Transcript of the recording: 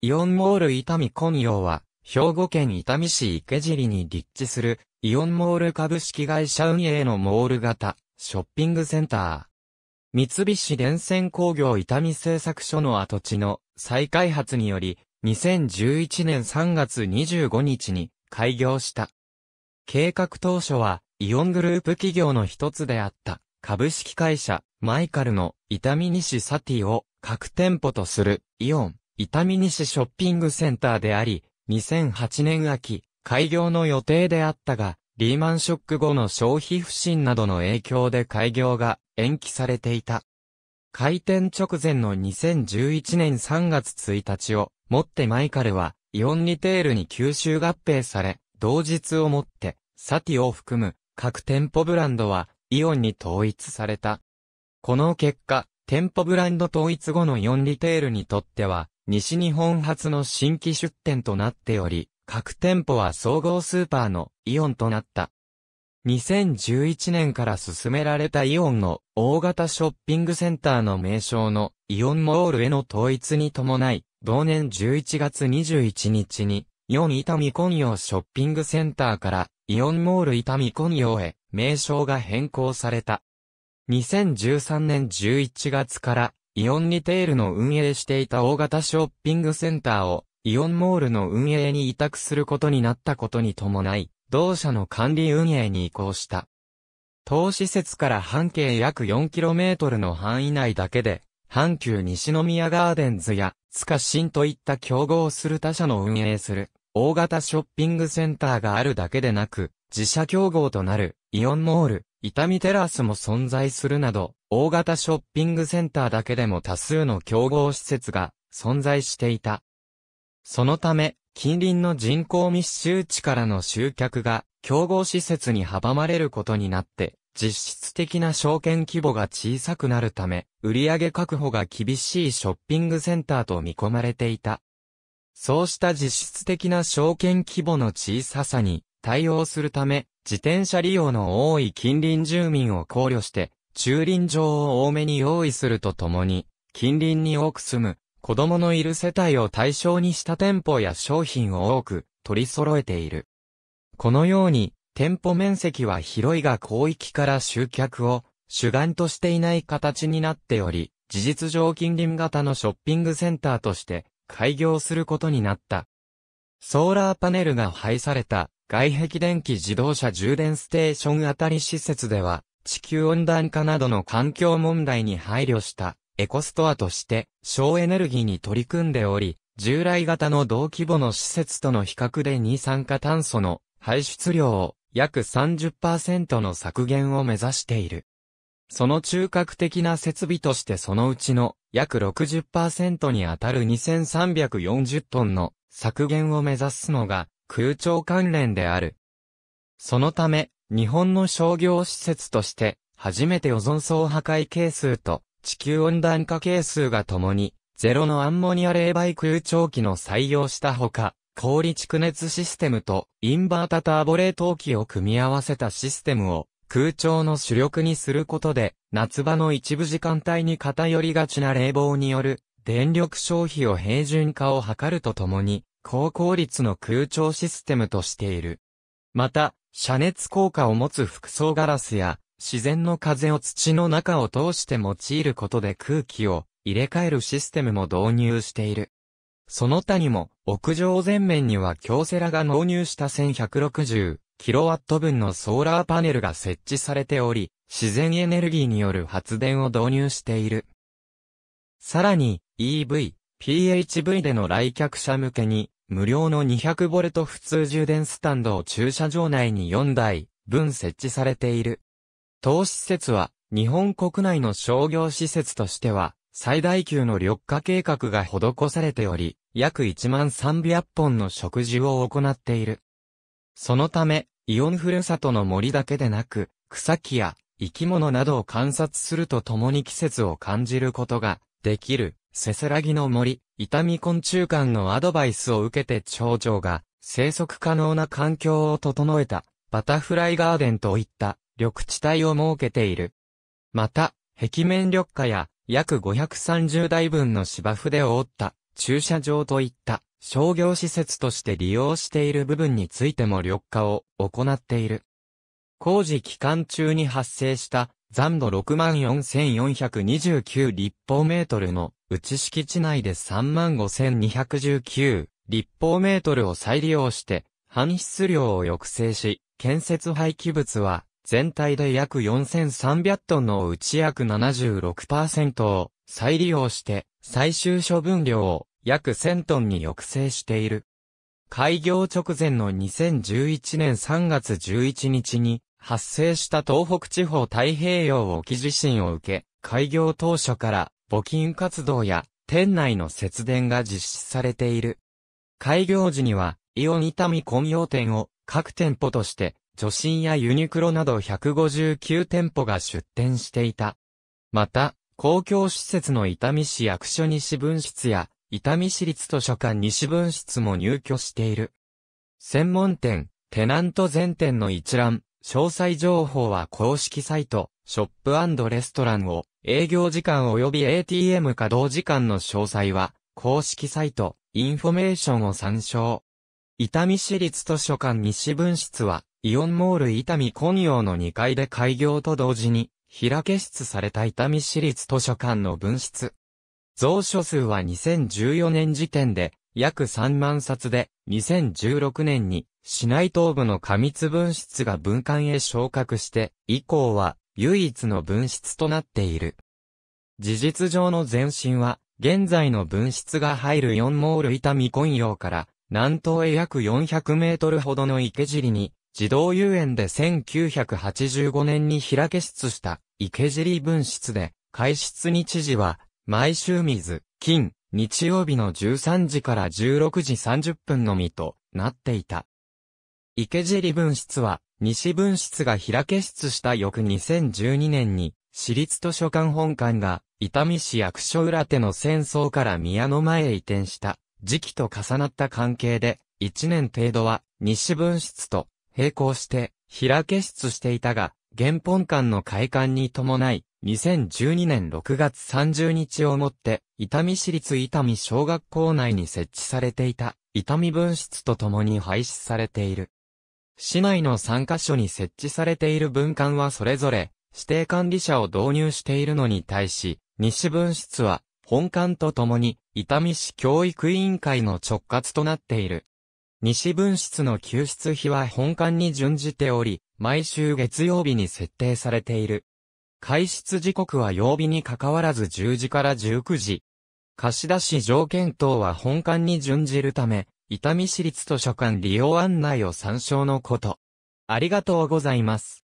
イオンモール伊丹今陽は、兵庫県伊丹市池尻に立地する、イオンモール株式会社運営のモール型、ショッピングセンター。三菱電線工業伊丹製作所の跡地の再開発により、2011年3月25日に開業した。計画当初は、イオングループ企業の一つであった、株式会社、マイカルの伊丹西サティを各店舗とする、イオン。伊丹西ショッピングセンターであり、2008年秋、開業の予定であったが、リーマンショック後の消費不振などの影響で開業が延期されていた。開店直前の2011年3月1日をもってマイカルはイオンリテールに吸収合併され、同日をもってサティを含む各店舗ブランドはイオンに統一された。この結果、店舗ブランド統一後のイオンリテールにとっては、西日本初の新規出店となっており、各店舗は総合スーパーのイオンとなった。2011年から進められたイオンの大型ショッピングセンターの名称のイオンモールへの統一に伴い、同年11月21日に、イオン伊丹昆陽ショッピングセンターからイオンモール伊丹昆陽へ名称が変更された。2013年11月からイオンリテールの運営していた大型ショッピングセンターを、イオンモールの運営に委託することになったことに伴い、同社の管理運営に移行した。当施設から半径約 4km の範囲内だけで、阪急西宮ガーデンズや、シンといった競合する他社の運営する、大型ショッピングセンターがあるだけでなく、自社競合となる、イオンモール、伊丹テラスも存在するなど、大型ショッピングセンターだけでも多数の競合施設が存在していた。そのため、近隣の人口密集地からの集客が競合施設に阻まれることになって、実質的な証券規模が小さくなるため、売上確保が厳しいショッピングセンターと見込まれていた。そうした実質的な証券規模の小ささに対応するため、自転車利用の多い近隣住民を考慮して、駐輪場を多めに用意するとともに、近隣に多く住む、子供のいる世帯を対象にした店舗や商品を多く取り揃えている。このように、店舗面積は広いが広域から集客を主眼としていない形になっており、事実上近隣型のショッピングセンターとして開業することになった。ソーラーパネルが配された外壁電気自動車充電ステーションあたり施設では、地球温暖化などの環境問題に配慮したエコストアとして省エネルギーに取り組んでおり、従来型の同規模の施設との比較で二酸化炭素の排出量を約30%の削減を目指している。その中核的な設備としてそのうちの約60%にあたる2340トンの削減を目指すのが空調関連である。そのため、日本の商業施設として、初めてオゾン層破壊係数と地球温暖化係数がともに、ゼロのアンモニア冷媒空調機の採用したほか、氷蓄熱システムとインバータターボ冷凍機を組み合わせたシステムを空調の主力にすることで、夏場の一部時間帯に偏りがちな冷房による電力消費を平準化を図るとともに、高効率の空調システムとしている。また、遮熱効果を持つ複層ガラスや、自然の風を土の中を通して用いることで空気を入れ替えるシステムも導入している。その他にも、屋上全面には京セラが納入した 1160kW 分のソーラーパネルが設置されており、自然エネルギーによる発電を導入している。さらに、EV、PHV での来客者向けに、無料の 200V 普通充電スタンドを駐車場内に4台、分設置されている。当施設は、日本国内の商業施設としては、最大級の緑化計画が施されており、約1万300本の植樹を行っている。そのため、イオンふるさとの森だけでなく、草木や生き物などを観察するとともに季節を感じることができるせせらぎの森、伊丹昆虫館のアドバイスを受けて長上が生息可能な環境を整えたバタフライガーデンといった緑地帯を設けている。また、壁面緑化や約530台分の芝生で覆った駐車場といった商業施設として利用している部分についても緑化を行っている。工事期間中に発生した残土64,429立方メートルの内敷地内で35,219立方メートルを再利用して、搬出量を抑制し、建設廃棄物は、全体で約4,300トンのうち約76%を再利用して、最終処分量を約1000トンに抑制している。開業直前の2011年3月11日に発生した東北地方太平洋沖地震を受け、開業当初から募金活動や店内の節電が実施されている。開業時には、イオン伊丹混用店を各店舗として、女神やユニクロなど159店舗が出店していた。また、公共施設の伊丹市役所西分室や、伊丹市立図書館西分室も入居している。専門店、テナント全店の一覧、詳細情報は公式サイト、ショップレストランを、営業時間及び ATM 稼働時間の詳細は、公式サイト、インフォメーションを参照。伊丹市立図書館西分室は、イオンモール伊丹混用の2階で開業と同時に、開け室された伊丹市立図書館の分室。蔵書数は2014年時点で、約3万冊で、2016年に、市内東部の過密分室が分館へ昇格して、以降は、唯一の分室となっている。事実上の前身は、現在の分室が入る4モール痛み根用から南東へ約400メートルほどの池尻に、自動遊園で1985年に開け出した池尻分室で、開室日時は、毎週水、金、日曜日の13時から16時30分のみとなっていた。池尻分室は、西分室が開け室した翌2012年に、私立図書館本館が、伊丹市役所裏手の戦争から宮の前へ移転した時期と重なった関係で、1年程度は西分室と並行して開け室していたが、原本館の開館に伴い、2012年6月30日をもって、伊丹市立伊丹小学校内に設置されていた伊丹分室と共に廃止されている。市内の3カ所に設置されている分館はそれぞれ、指定管理者を導入しているのに対し、西分室は、本館とともに、伊丹市教育委員会の直轄となっている。西分室の救出費は本館に準じており、毎週月曜日に設定されている。開出時刻は曜日に関わらず10時から19時。貸し出し条件等は本館に準じるため、伊丹市立図書館利用案内を参照のこと。ありがとうございます。